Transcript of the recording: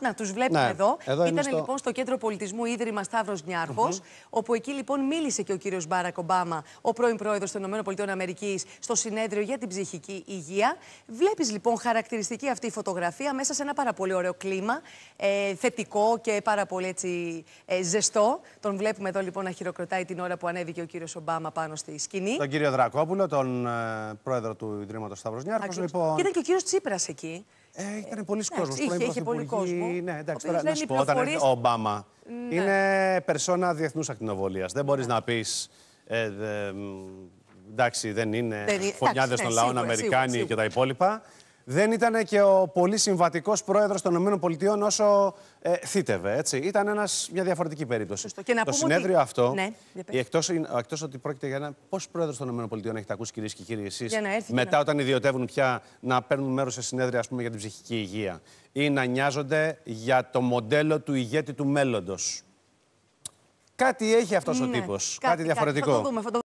Να τους βλέπουμε ναι, εδώ. εδώ Ήταν λοιπόν στο κέντρο πολιτισμού Ίδρυμα Σταύρος όπου εκεί λοιπόν μίλησε και ο κύριος Μπάρακ Ομπάμα, ο πρώην πρόεδρος των ΗΠΑ, στο συνέδριο για την ψυχική υγεία. Βλέπεις λοιπόν χαρακτηριστική αυτή η φωτογραφία μέσα σε ένα πάρα πολύ ωραίο κλίμα, ε, θετικό και πάρα πολύ έτσι ε, ζεστό. Τον βλέπουμε εδώ λοιπόν να χειροκροτάει την ώρα που ανέβηκε ο κύριος Ομπάμα πάνω στη σκηνή. Τον κύριο Δρακόπουλο, τον ε, πρόεδρο του Ιδρύματος Σταύρος Νιάρχος. Λοιπόν... Και ήταν και ο κύριος Τσίπρας εκεί. Ε, ήταν πολλοί ναι, Είχε, πολύ κόσμο. Ναι, εντάξει, τώρα όταν ο Ομπάμα. Ναι. Είναι περσόνα διεθνούς ακτινοβολίας. Δεν μπορείς ναι. να πεις. Ε, εντάξει, δεν είναι φωνιάδε των ναι, λαών, Αμερικάνοι και τα υπόλοιπα δεν ήταν και ο πολύ συμβατικός πρόεδρος των ΗΠΑ όσο ε, θύτευε. Έτσι. Ήταν ένας, μια διαφορετική περίπτωση. το συνέδριο αυτό, ναι, εκτό εκτός ότι πρόκειται για ένα. πώς πρόεδρος των ΗΠΑ έχετε ακούσει, κυρίες και κύριοι, εσείς, μετά όταν ιδιωτεύουν πια να παίρνουν μέρος σε συνέδρια ας πούμε, για την ψυχική υγεία ή να νοιάζονται για το μοντέλο του ηγέτη του μέλλοντος. Κάτι έχει αυτός ο ναι, τύπος. Κάτι, διαφορετικό.